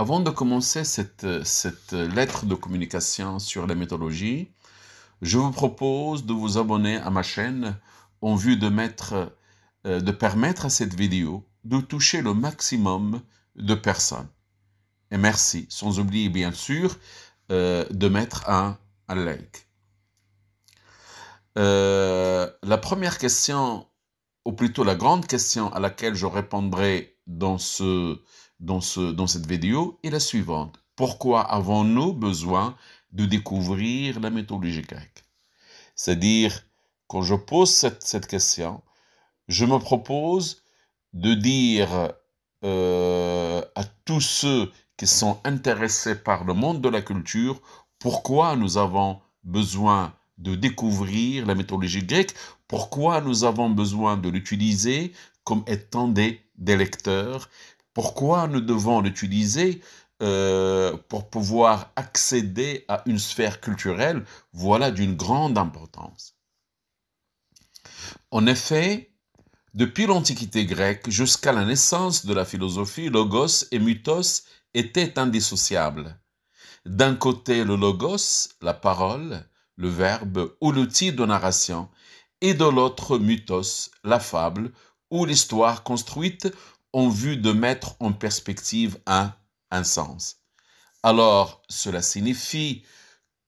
Avant de commencer cette, euh, cette euh, lettre de communication sur la mythologie, je vous propose de vous abonner à ma chaîne en vue de, mettre, euh, de permettre à cette vidéo de toucher le maximum de personnes. Et merci, sans oublier bien sûr de mettre un, like. la première question, ou plutôt la grande question à laquelle je répondrai dans ce dans, cette vidéo est la suivante. Pourquoi avons-nous besoin de découvrir la mythologie grecque C'est-à-dire, quand je pose cette, question, je me propose de dire euh, à tous ceux qui sont intéressés par le monde de la culture pourquoi nous avons besoin de découvrir la mythologie grecque, pourquoi nous avons besoin de l'utiliser comme étant des lecteurs, pourquoi nous devons l'utiliser euh, pour pouvoir accéder à une sphère culturelle Voilà d'une grande importance. En effet, depuis l'Antiquité grecque jusqu'à la naissance de la philosophie, logos et mythos étaient indissociables. D'un côté, le logos, la parole, le verbe ou l'outil de narration, et de l'autre, mythos, la fable ou l'histoire construite en vue de mettre en perspective un, un sens. Alors, cela signifie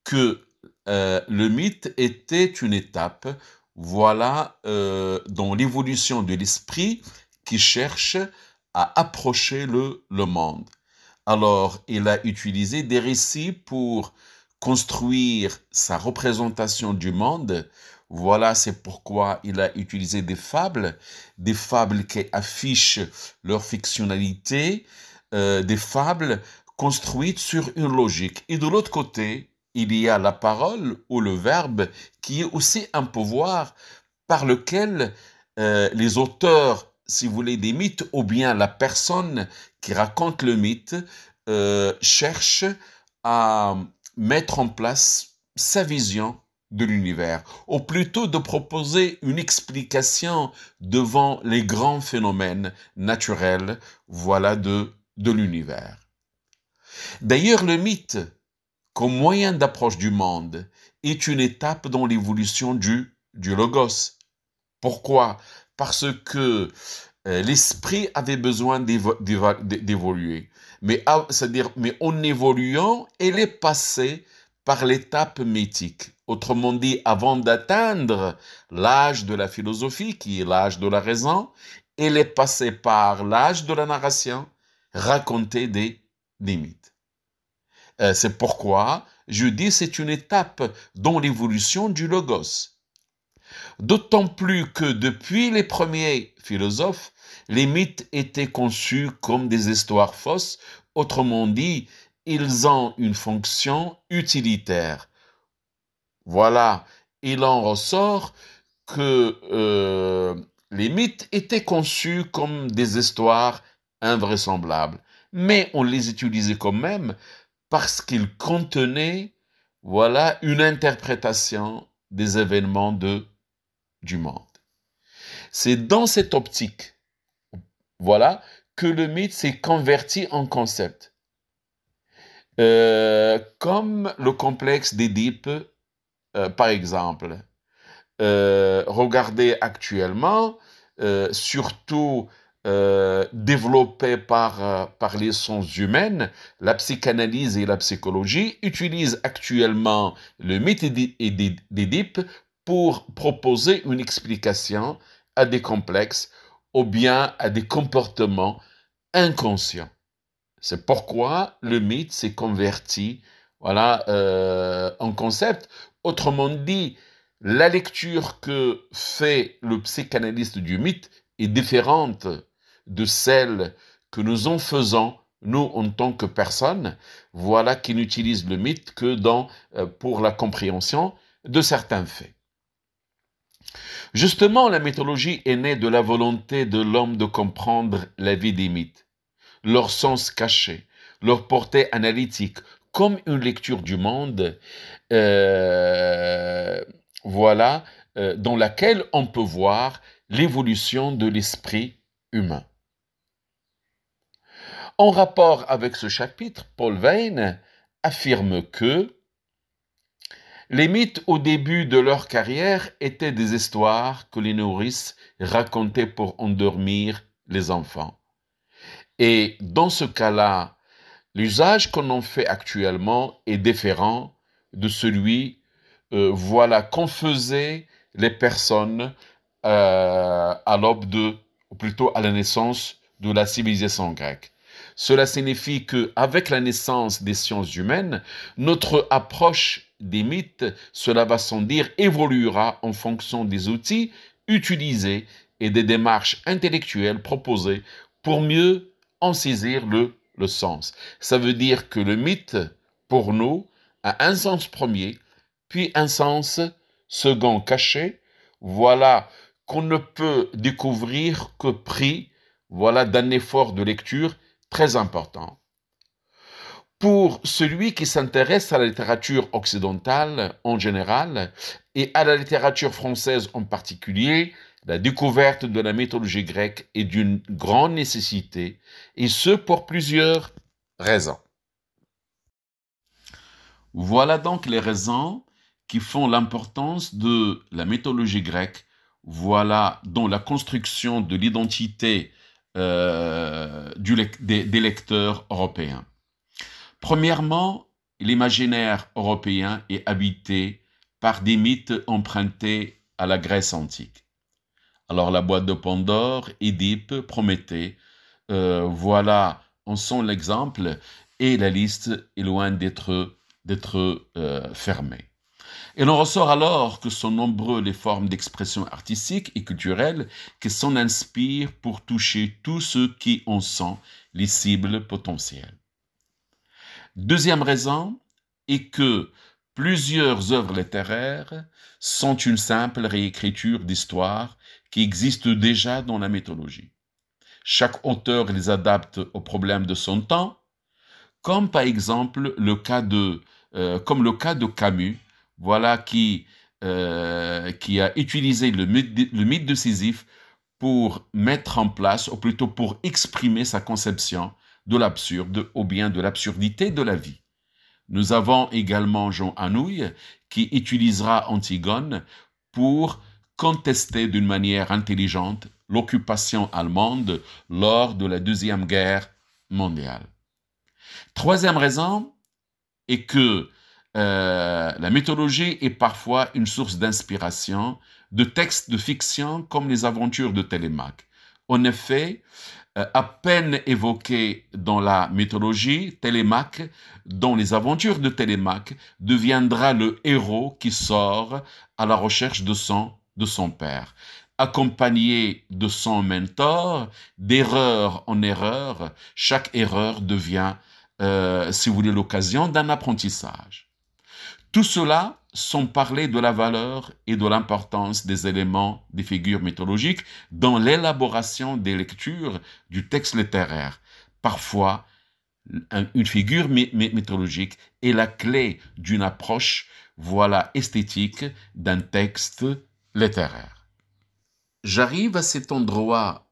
que euh, le mythe était une étape, voilà, euh, dans l'évolution de l'esprit qui cherche à approcher le, le monde. Alors, il a utilisé des récits pour construire sa représentation du monde voilà, c'est pourquoi il a utilisé des fables, des fables qui affichent leur fictionnalité, euh, des fables construites sur une logique. Et de l'autre côté, il y a la parole ou le verbe qui est aussi un pouvoir par lequel euh, les auteurs, si vous voulez, des mythes ou bien la personne qui raconte le mythe euh, cherche à mettre en place sa vision de l'univers, ou plutôt de proposer une explication devant les grands phénomènes naturels, voilà de, de l'univers. D'ailleurs, le mythe, comme moyen d'approche du monde, est une étape dans l'évolution du, du logos. Pourquoi Parce que euh, l'esprit avait besoin d'évoluer. Mais, cest dire mais en évoluant, elle est passée par l'étape mythique. Autrement dit, avant d'atteindre l'âge de la philosophie, qui est l'âge de la raison, elle est passée par l'âge de la narration, raconter des limites. Euh, c'est pourquoi je dis c'est une étape dans l'évolution du logos. D'autant plus que depuis les premiers philosophes, les mythes étaient conçus comme des histoires fausses, autrement dit, ils ont une fonction utilitaire. Voilà, il en ressort que euh, les mythes étaient conçus comme des histoires invraisemblables, mais on les utilisait quand même parce qu'ils contenaient, voilà, une interprétation des événements de, du monde. C'est dans cette optique, voilà, que le mythe s'est converti en concept. Euh, comme le complexe d'Édipe euh, par exemple, euh, regardez actuellement, euh, surtout développé par, par les sens humaines, la psychanalyse et la psychologie utilisent actuellement le mythe d'Édipe pour proposer une explication à des complexes ou bien à des comportements inconscients. C'est pourquoi le mythe s'est converti voilà, en concept Autrement dit, la lecture que fait le psychanalyste du mythe est différente de celle que nous en faisons, nous, en tant que personnes. Voilà qui n'utilise le mythe que dans, euh, pour la compréhension de certains faits. Justement, la mythologie est née de la volonté de l'homme de comprendre la vie des mythes, leur sens caché, leur portée analytique, comme une lecture du monde, euh, voilà, euh, dans laquelle on peut voir l'évolution de l'esprit humain. En rapport avec ce chapitre, Paul Wein affirme que les mythes au début de leur carrière étaient des histoires que les nourrices racontaient pour endormir les enfants. Et dans ce cas-là, L'usage qu'on en fait actuellement est différent de celui euh, voilà qu'en faisaient les personnes euh, à l'aube de, ou plutôt à la naissance de la civilisation grecque. Cela signifie que, avec la naissance des sciences humaines, notre approche des mythes, cela va sans dire, évoluera en fonction des outils utilisés et des démarches intellectuelles proposées pour mieux en saisir le le sens. Ça veut dire que le mythe, pour nous, a un sens premier, puis un sens second caché. Voilà qu'on ne peut découvrir que pris, voilà d'un effort de lecture très important. Pour celui qui s'intéresse à la littérature occidentale en général et à la littérature française en particulier, la découverte de la mythologie grecque est d'une grande nécessité, et ce pour plusieurs raisons. Voilà donc les raisons qui font l'importance de la mythologie grecque, voilà dans la construction de l'identité euh, des lecteurs européens. Premièrement, l'imaginaire européen est habité par des mythes empruntés à la Grèce antique. Alors la boîte de Pandore, Édipe, Prométhée, euh, voilà en sont l'exemple et la liste est loin d'être euh, fermée. Et l'on ressort alors que sont nombreux les formes d'expression artistique et culturelle qui s'en inspirent pour toucher tous ceux qui en sont les cibles potentielles. Deuxième raison est que Plusieurs œuvres littéraires sont une simple réécriture d'histoires qui existent déjà dans la mythologie. Chaque auteur les adapte aux problèmes de son temps, comme par exemple le cas de, euh, comme le cas de Camus, voilà qui, euh, qui a utilisé le mythe, le mythe de Sisyphe pour mettre en place, ou plutôt pour exprimer sa conception de l'absurde ou bien de l'absurdité de la vie. Nous avons également Jean Anouilh qui utilisera Antigone pour contester d'une manière intelligente l'occupation allemande lors de la Deuxième Guerre mondiale. Troisième raison est que euh, la mythologie est parfois une source d'inspiration de textes de fiction comme les aventures de Télémaque. En effet, euh, à peine évoqué dans la mythologie, Télémaque, dans les aventures de Télémaque, deviendra le héros qui sort à la recherche de son, de son père. Accompagné de son mentor, d'erreur en erreur, chaque erreur devient, euh, si vous voulez, l'occasion d'un apprentissage. Tout cela sans parler de la valeur et de l'importance des éléments des figures mythologiques dans l'élaboration des lectures du texte littéraire. Parfois, une figure mythologique est la clé d'une approche, voilà, esthétique d'un texte littéraire. J'arrive à cet endroit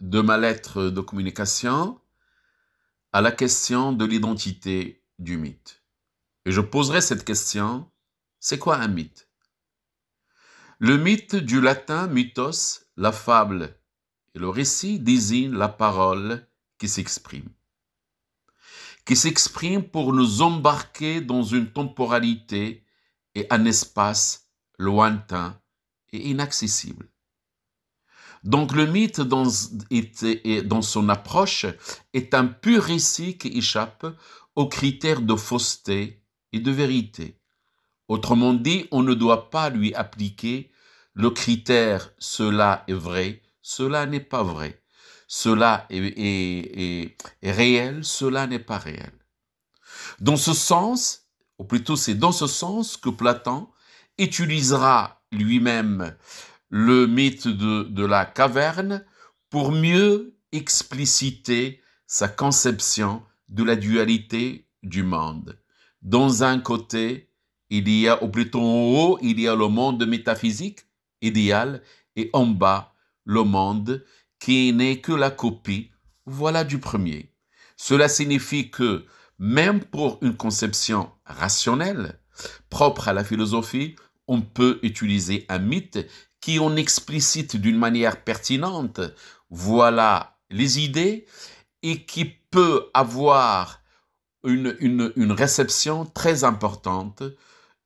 de ma lettre de communication à la question de l'identité du mythe. Et je poserai cette question, c'est quoi un mythe Le mythe du latin mythos, la fable, et le récit désigne la parole qui s'exprime. Qui s'exprime pour nous embarquer dans une temporalité et un espace lointain et inaccessible. Donc le mythe dans son approche est un pur récit qui échappe aux critères de fausseté et de vérité. Autrement dit, on ne doit pas lui appliquer le critère cela est vrai, cela n'est pas vrai, cela est, réel, cela n'est pas réel. Dans ce sens, ou plutôt c'est dans ce sens que Platon utilisera lui-même le mythe de, la caverne pour mieux expliciter sa conception de la dualité du monde. Dans un côté, il y a, ou plutôt en haut, il y a le monde métaphysique, idéal, et en bas, le monde qui n'est que la copie, voilà du premier. Cela signifie que, même pour une conception rationnelle, propre à la philosophie, on peut utiliser un mythe qui en explicite d'une manière pertinente, voilà les idées, et qui peut avoir une, réception très importante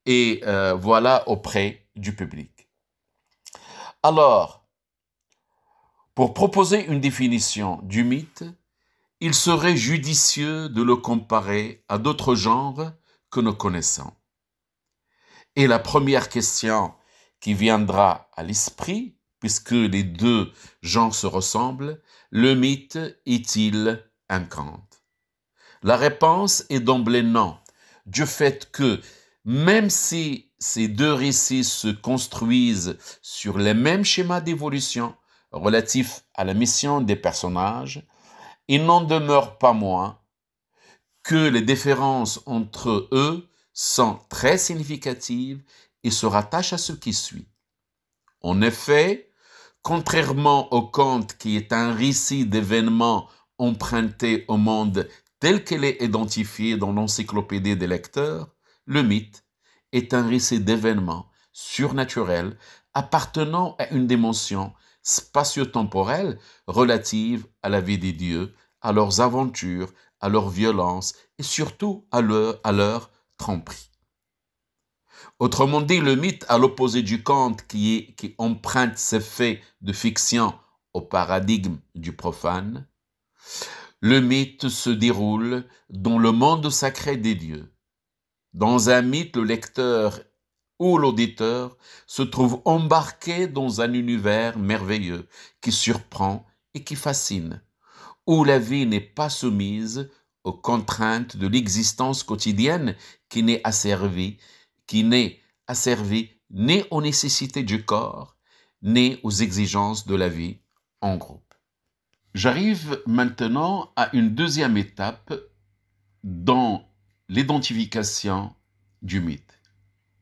et euh, voilà auprès du public. Alors, pour proposer une définition du mythe, il serait judicieux de le comparer à d'autres genres que nous connaissons. Et la première question qui viendra à l'esprit, puisque les deux genres se ressemblent, le mythe est-il un conte la réponse est d'emblée non. Du fait que même si ces deux récits se construisent sur les mêmes schémas d'évolution relatifs à la mission des personnages, il n'en demeure pas moins que les différences entre eux sont très significatives et se rattachent à ce qui suit. En effet, contrairement au conte qui est un récit d'événements empruntés au monde Dès qu'elle est identifiée dans l'encyclopédie des lecteurs, le mythe est un récit d'événements surnaturels appartenant à une dimension spatio-temporelle relative à la vie des dieux, à leurs aventures, à leurs violences et surtout à leur, à tromperie. Autrement dit, le mythe, à l'opposé du conte qui, qui emprunte ses faits de fiction au paradigme du profane, le mythe se déroule dans le monde sacré des dieux. Dans un mythe, le lecteur ou l'auditeur se trouve embarqué dans un univers merveilleux qui surprend et qui fascine, où la vie n'est pas soumise aux contraintes de l'existence quotidienne qui n'est asservie, qui n'est asservie ni aux nécessités du corps, ni aux exigences de la vie en gros. J'arrive maintenant à une deuxième étape dans l'identification du mythe.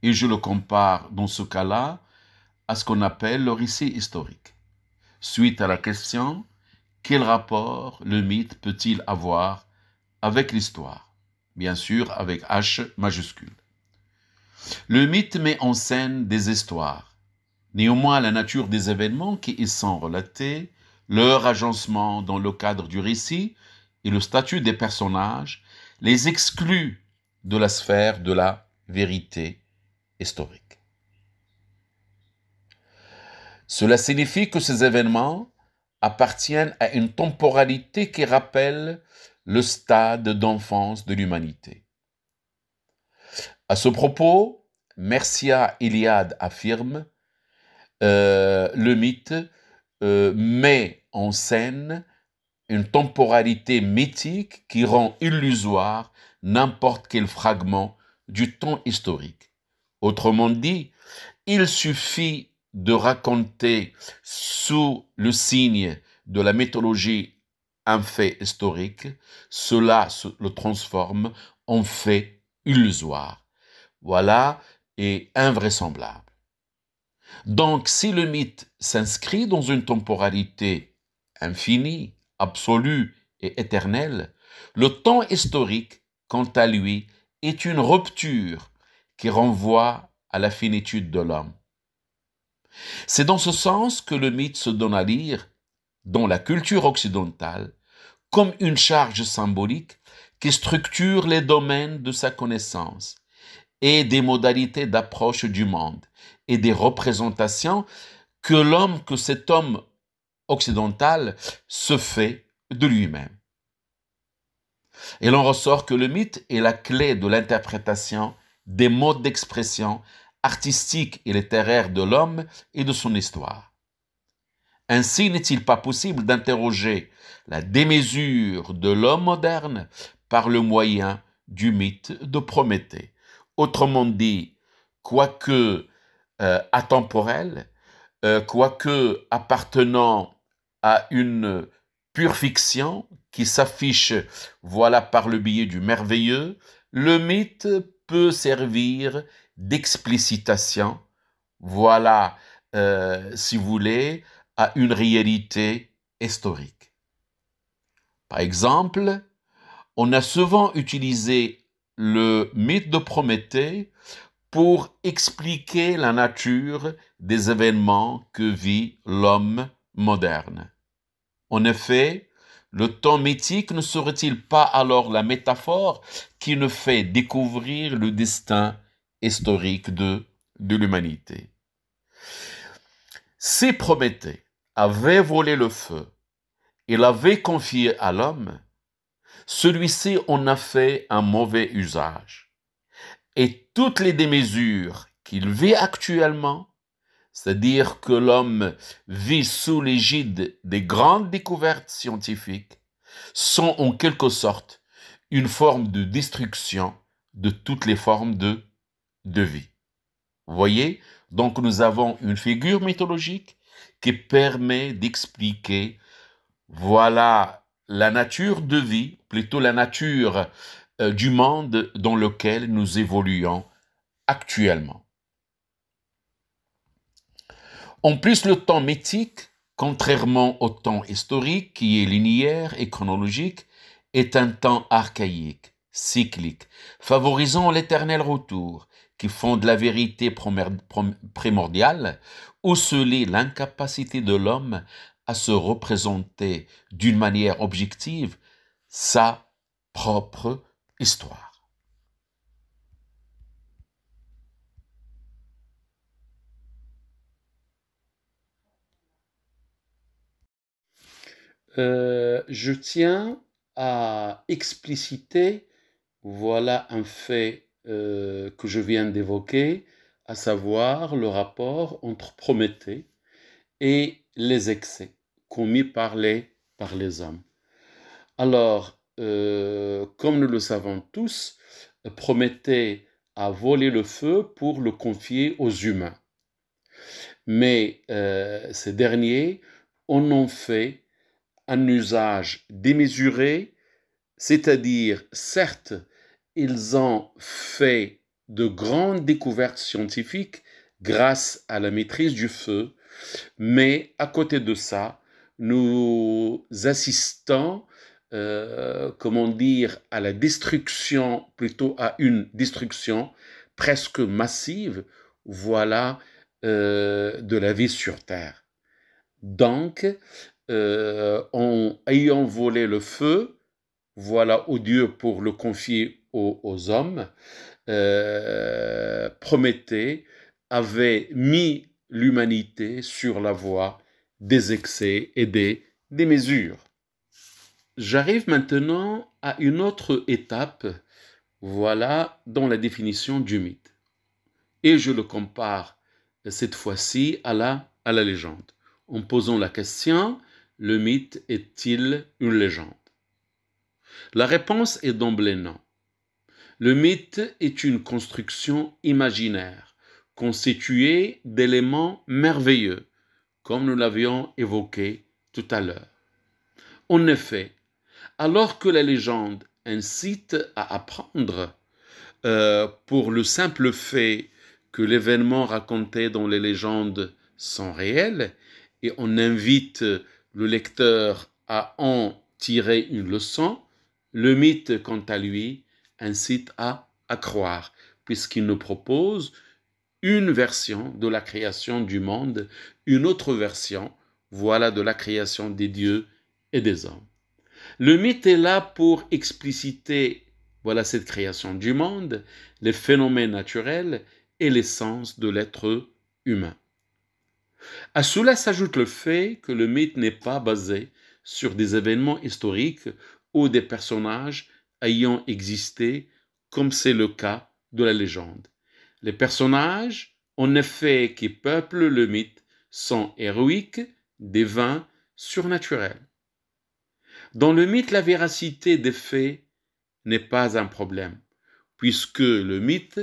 Et je le compare dans ce cas-là à ce qu'on appelle le récit historique. Suite à la question, quel rapport le mythe peut-il avoir avec l'histoire Bien sûr, avec H majuscule. Le mythe met en scène des histoires. Néanmoins, la nature des événements qui y sont relatés leur agencement dans le cadre du récit et le statut des personnages les exclut de la sphère de la vérité historique. Cela signifie que ces événements appartiennent à une temporalité qui rappelle le stade d'enfance de l'humanité. À ce propos, Mercia Iliade affirme euh, le mythe euh, met en scène une temporalité mythique qui rend illusoire n'importe quel fragment du temps historique. Autrement dit, il suffit de raconter sous le signe de la mythologie un fait historique, cela le transforme en fait illusoire. Voilà, et invraisemblable. Donc si le mythe s'inscrit dans une temporalité infinie, absolue et éternelle, le temps historique, quant à lui, est une rupture qui renvoie à la finitude de l'homme. C'est dans ce sens que le mythe se donne à lire, dans la culture occidentale, comme une charge symbolique qui structure les domaines de sa connaissance et des modalités d'approche du monde, et des représentations que l'homme, que cet homme occidental se fait de lui-même. Et l'on ressort que le mythe est la clé de l'interprétation des modes d'expression artistiques et littéraires de l'homme et de son histoire. Ainsi n'est-il pas possible d'interroger la démesure de l'homme moderne par le moyen du mythe de Prométhée. Autrement dit, quoique euh, atemporel, euh, quoique appartenant à une pure fiction qui s'affiche, voilà, par le biais du merveilleux, le mythe peut servir d'explicitation, voilà, euh, si vous voulez, à une réalité historique. Par exemple, on a souvent utilisé le mythe de Prométhée pour expliquer la nature des événements que vit l'homme moderne. En effet, le temps mythique ne serait-il pas alors la métaphore qui nous fait découvrir le destin historique de, de l'humanité Si Prométhée avait volé le feu et l'avait confié à l'homme, celui-ci en a fait un mauvais usage et toutes les démesures qu'il vit actuellement, c'est-à-dire que l'homme vit sous l'égide des grandes découvertes scientifiques, sont en quelque sorte une forme de destruction de toutes les formes de, de vie. Vous voyez, donc nous avons une figure mythologique qui permet d'expliquer, voilà, la nature de vie, plutôt la nature euh, du monde dans lequel nous évoluons actuellement. En plus, le temps mythique, contrairement au temps historique qui est linéaire et chronologique, est un temps archaïque, cyclique, favorisant l'éternel retour, qui fonde la vérité primordiale, où l'incapacité de l'homme à se représenter d'une manière objective sa propre histoire. Euh, je tiens à expliciter, voilà un fait euh, que je viens d'évoquer, à savoir le rapport entre Prométhée et les excès commis par les, par les hommes. Alors, euh, comme nous le savons tous, promettaient à voler le feu pour le confier aux humains. Mais euh, ces derniers en ont fait un usage démesuré, c'est-à-dire, certes, ils ont fait de grandes découvertes scientifiques grâce à la maîtrise du feu, mais à côté de ça, nous assistons euh, comment dire, à la destruction, plutôt à une destruction presque massive, voilà, euh, de la vie sur Terre. Donc, euh, en ayant volé le feu, voilà au Dieu pour le confier aux, hommes, Prométhée avait mis l'humanité sur la voie des excès et des, des mesures. J'arrive maintenant à une autre étape, voilà, dans la définition du mythe. Et je le compare euh, cette fois-ci à la, à la légende. En posant la question, le mythe est-il une légende La réponse est d'emblée non. Le mythe est une construction imaginaire, constituée d'éléments merveilleux, comme nous l'avions évoqué tout à l'heure. En effet, alors que la légende incite à apprendre euh, pour le simple fait que l'événement raconté dans les légendes sont réels, et on invite le lecteur à en tirer une leçon, le mythe, quant à lui, incite à croire, puisqu'il nous propose une version de la création du monde, une autre version, voilà, de la création des dieux et des hommes. Le mythe est là pour expliciter, voilà cette création du monde, les phénomènes naturels et l'essence de l'être humain. À cela s'ajoute le fait que le mythe n'est pas basé sur des événements historiques ou des personnages ayant existé, comme c'est le cas de la légende. Les personnages, en effet, qui peuplent le mythe sont héroïques, divins, surnaturels. Dans le mythe, la véracité des faits n'est pas un problème, puisque le mythe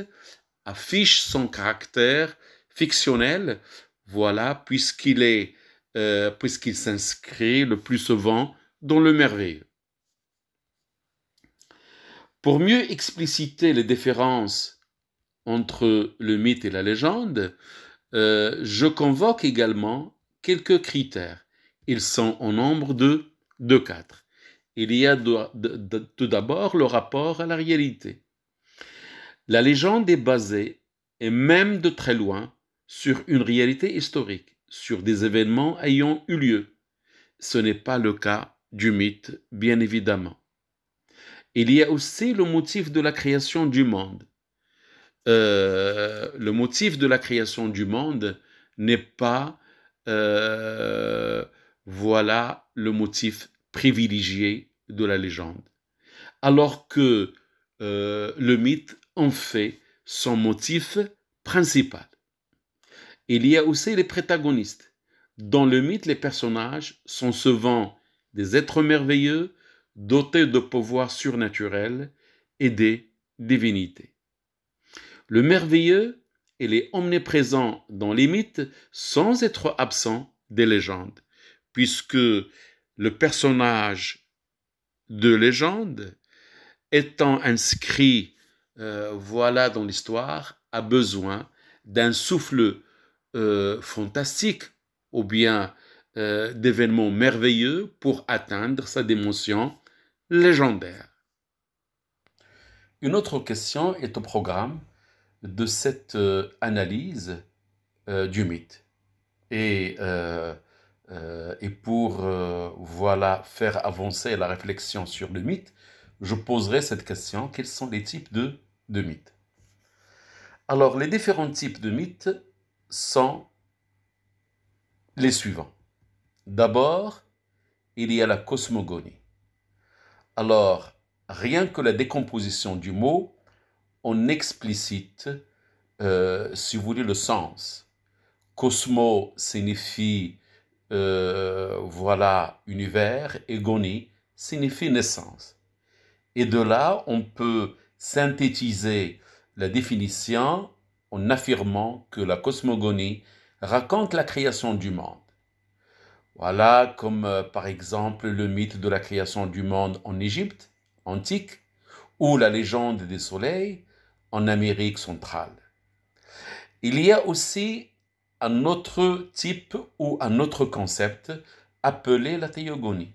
affiche son caractère fictionnel, voilà, puisqu'il est, euh, puisqu'il s'inscrit le plus souvent dans le merveilleux. Pour mieux expliciter les différences entre le mythe et la légende, euh, je convoque également quelques critères. Ils sont au nombre de de quatre. Il y a tout d'abord le rapport à la réalité. La légende est basée, et même de très loin, sur une réalité historique, sur des événements ayant eu lieu. Ce n'est pas le cas du mythe, bien évidemment. Il y a aussi le motif de la création du monde. Euh, le motif de la création du monde n'est pas euh, voilà le motif privilégié de la légende. Alors que euh, le mythe en fait son motif principal. Il y a aussi les protagonistes. Dans le mythe, les personnages sont souvent des êtres merveilleux dotés de pouvoirs surnaturels et des divinités. Le merveilleux, est omniprésent dans les mythes sans être absent des légendes puisque le personnage de légende, étant inscrit, euh, voilà, dans l'histoire, a besoin d'un souffle euh, fantastique ou bien euh, d'événements merveilleux pour atteindre sa dimension légendaire. Une autre question est au programme de cette analyse du mythe. Et euh, et pour euh, voilà, faire avancer la réflexion sur le mythe, je poserai cette question, quels sont les types de, mythes Alors, les différents types de mythes sont les suivants. D'abord, il y a la cosmogonie. Alors, rien que la décomposition du mot, on explicite, euh, si vous voulez, le sens. Cosmo signifie euh, voilà, univers, et signifie naissance. Et de là, on peut synthétiser la définition en affirmant que la cosmogonie raconte la création du monde. Voilà, comme euh, par exemple le mythe de la création du monde en Égypte antique ou la légende des soleils en Amérique centrale. Il y a aussi un autre type ou un autre concept appelé la théogonie.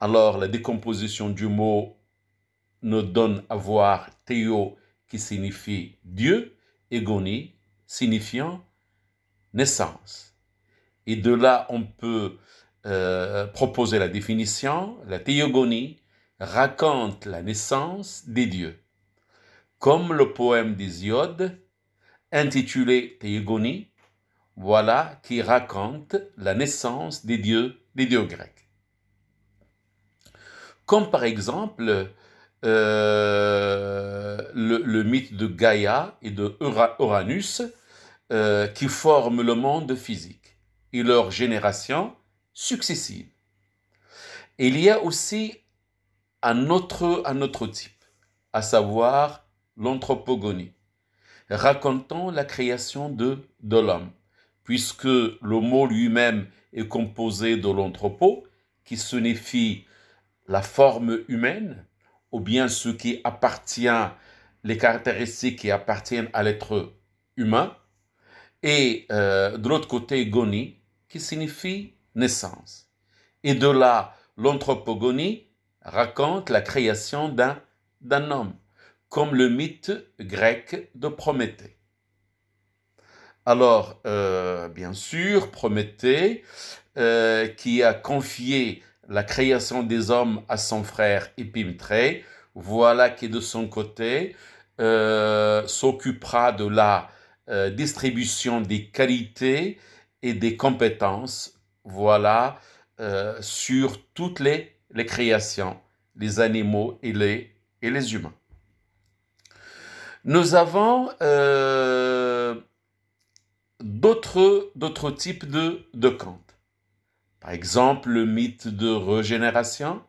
Alors la décomposition du mot nous donne à voir théo qui signifie Dieu et gonie signifiant naissance. Et de là, on peut euh, proposer la définition. La théogonie raconte la naissance des dieux. Comme le poème d'Hésiode, intitulé Théogonie, voilà qui raconte la naissance des dieux, des dieux grecs. Comme par exemple euh, le, mythe de Gaïa et de Uranus euh, qui forment le monde physique et leurs générations successives. Il y a aussi un autre, autre type, à savoir l'anthropogonie, racontant la création de, de l'homme puisque le mot lui-même est composé de l'anthropo, qui signifie la forme humaine, ou bien ce qui appartient, les caractéristiques qui appartiennent à l'être humain, et euh, de l'autre côté, goni, qui signifie naissance. Et de là, l'anthropogonie raconte la création d'un homme, comme le mythe grec de Prométhée. Alors, euh, bien sûr, Prométhée, euh, qui a confié la création des hommes à son frère Épimtré, voilà qui de son côté euh, s'occupera de la distribution des qualités et des compétences, voilà, sur toutes les, les créations, les animaux et les, et les humains. Nous avons d'autres, d'autres types de, de contes. Par exemple, le mythe de régénération,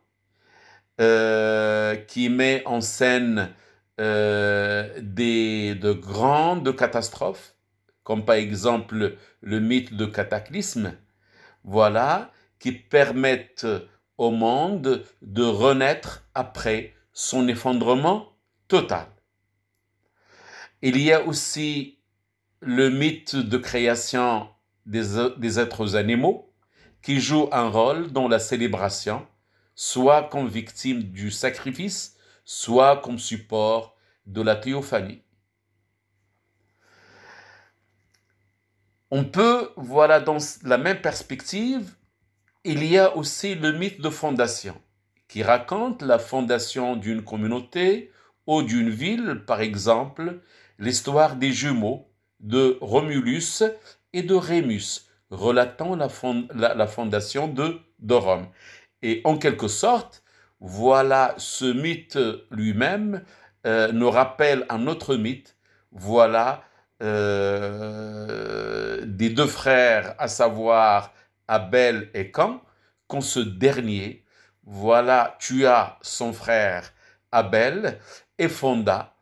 euh, qui met en scène euh, des, de grandes catastrophes, comme par exemple le mythe de cataclysme, voilà, qui permettent au monde de renaître après son effondrement total. Il y a aussi le mythe de création des, êtres animaux qui joue un rôle dans la célébration, soit comme victime du sacrifice, soit comme support de la théophanie. On peut, voilà, dans la même perspective, il y a aussi le mythe de fondation, qui raconte la fondation d'une communauté ou d'une ville, par exemple, l'histoire des jumeaux de Romulus et de Rémus, relatant la, fondation de, Dorome. Rome. Et en quelque sorte, voilà ce mythe lui-même euh, nous rappelle un autre mythe, voilà euh, des deux frères, à savoir Abel et Caen, quand ce dernier, voilà, tua son frère Abel et fonda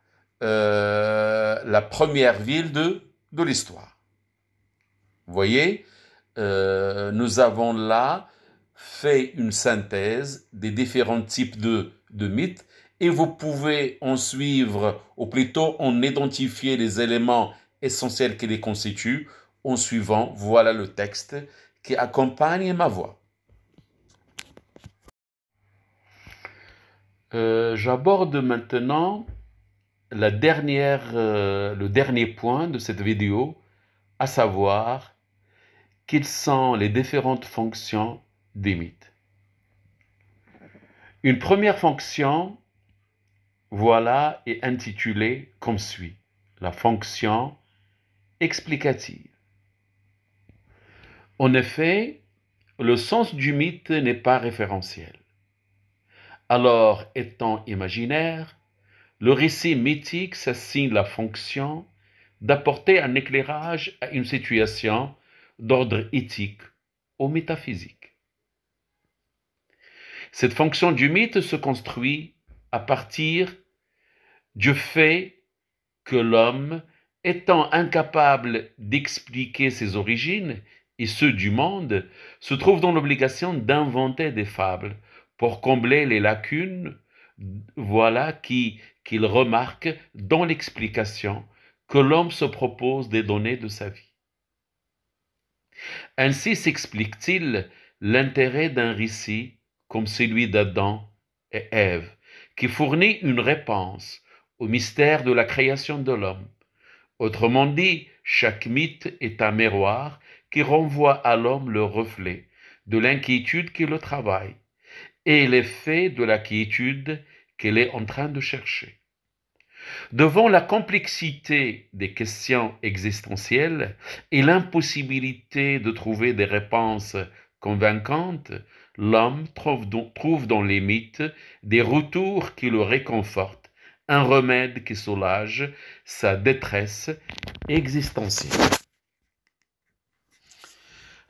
euh, la première ville de de l'histoire. voyez, euh, nous avons là fait une synthèse des différents types de, de mythes et vous pouvez en suivre, ou plutôt en identifier les éléments essentiels qui les constituent en suivant, voilà le texte qui accompagne ma voix. Euh, j'aborde maintenant dernière, euh, le dernier point de cette vidéo, à savoir quelles sont les différentes fonctions des mythes. Une première fonction, voilà, est intitulée comme suit, la fonction explicative. En effet, le sens du mythe n'est pas référentiel. Alors, étant imaginaire, le récit mythique s'assigne la fonction d'apporter un éclairage à une situation d'ordre éthique ou métaphysique. Cette fonction du mythe se construit à partir du fait que l'homme, étant incapable d'expliquer ses origines et ceux du monde, se trouve dans l'obligation d'inventer des fables pour combler les lacunes, voilà qui qu'il remarque dans l'explication que l'homme se propose des données de sa vie. Ainsi s'explique-t-il l'intérêt d'un récit comme celui d'Adam et Ève, qui fournit une réponse au mystère de la création de l'homme. Autrement dit, chaque mythe est un miroir qui renvoie à l'homme le reflet de l'inquiétude qui le travaille et l'effet de la quiétude qu'elle est en train de chercher. Devant la complexité des questions existentielles et l'impossibilité de trouver des réponses convaincantes, l'homme trouve dans les mythes des retours qui le réconfortent, un remède qui soulage sa détresse existentielle.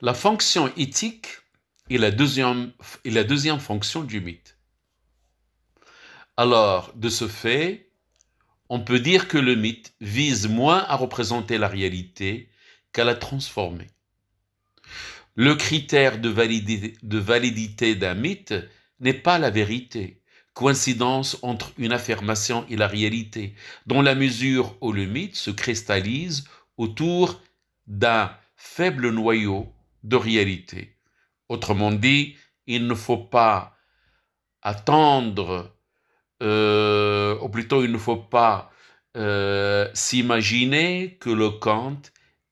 La fonction éthique est la deuxième, la deuxième fonction du mythe. Alors, de ce fait, on peut dire que le mythe vise moins à représenter la réalité qu'à la transformer. Le critère de validité, d'un mythe n'est pas la vérité, coïncidence entre une affirmation et la réalité, dont la mesure ou le mythe se cristallise autour d'un faible noyau de réalité. Autrement dit, il ne faut pas attendre euh, ou plutôt il ne faut pas euh, s'imaginer que le Kant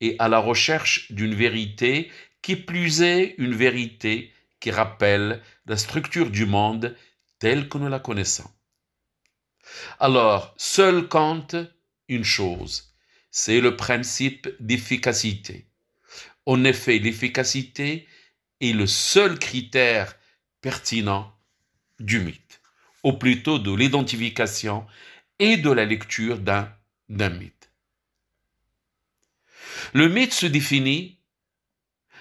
est à la recherche d'une vérité, qui plus est une vérité qui rappelle la structure du monde telle que nous la connaissons. Alors, seul Kant, une chose, c'est le principe d'efficacité. En effet, l'efficacité est le seul critère pertinent du mythe ou plutôt de l'identification et de la lecture d'un, mythe. Le mythe se définit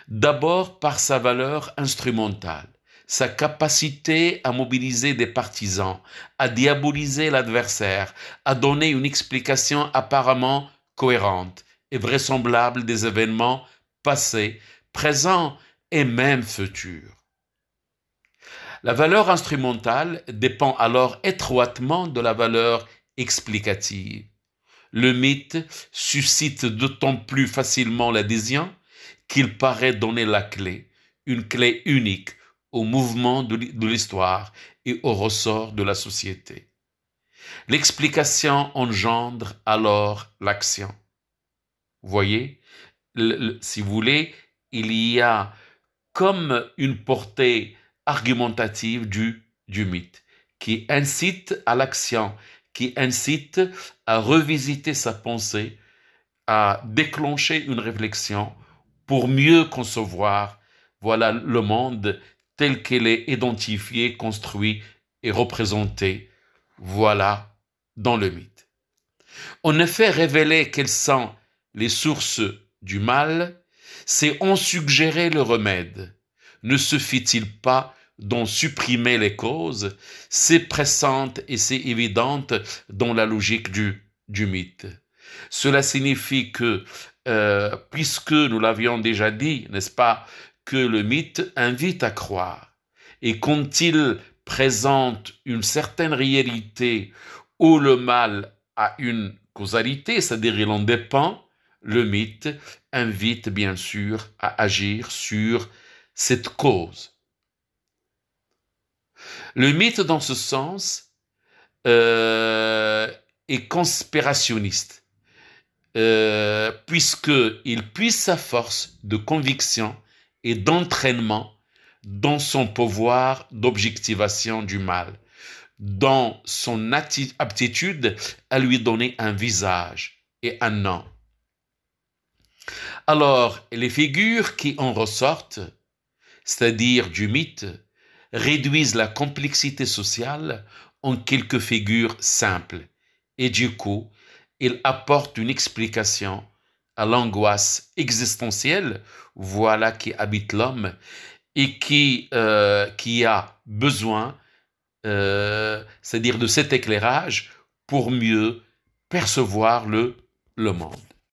d'abord par sa valeur instrumentale, sa capacité à mobiliser des partisans, à diaboliser l'adversaire, à donner une explication apparemment cohérente et vraisemblable des événements passés, présents et même futurs. La valeur instrumentale dépend alors étroitement de la valeur explicative. Le mythe suscite d'autant plus facilement l'adhésion qu'il paraît donner la clé, une clé unique au mouvement de l'histoire et au ressort de la société. L'explication engendre alors l'action. voyez, si vous voulez, il y a comme une portée argumentative du, du mythe, qui incite à l'action, qui incite à revisiter sa pensée, à déclencher une réflexion pour mieux concevoir voilà le monde tel qu'il est identifié, construit et représenté. Voilà dans le mythe. En effet, révéler quelles sont les sources du mal, c'est en suggérer le remède, ne fit il pas d'en supprimer les causes, c'est pressante et c'est évidente dans la logique du, du mythe. Cela signifie que, euh, puisque nous l'avions déjà dit, n'est-ce pas, que le mythe invite à croire, et quand il présente une certaine réalité où le mal a une causalité, c'est-à-dire il en dépend, le mythe invite bien sûr à agir sur cette cause. Le mythe dans ce sens euh, est conspirationniste, euh, puisque puisqu'il puise sa force de conviction et d'entraînement dans son pouvoir d'objectivation du mal, dans son aptitude à lui donner un visage et un nom. Alors, les figures qui en ressortent c'est-à-dire du mythe, réduisent la complexité sociale en quelques figures simples, et du coup, ils apportent une explication à l'angoisse existentielle, voilà qui habite l'homme, et qui, euh, qui a besoin, euh, c'est-à-dire de cet éclairage, pour mieux percevoir le monde.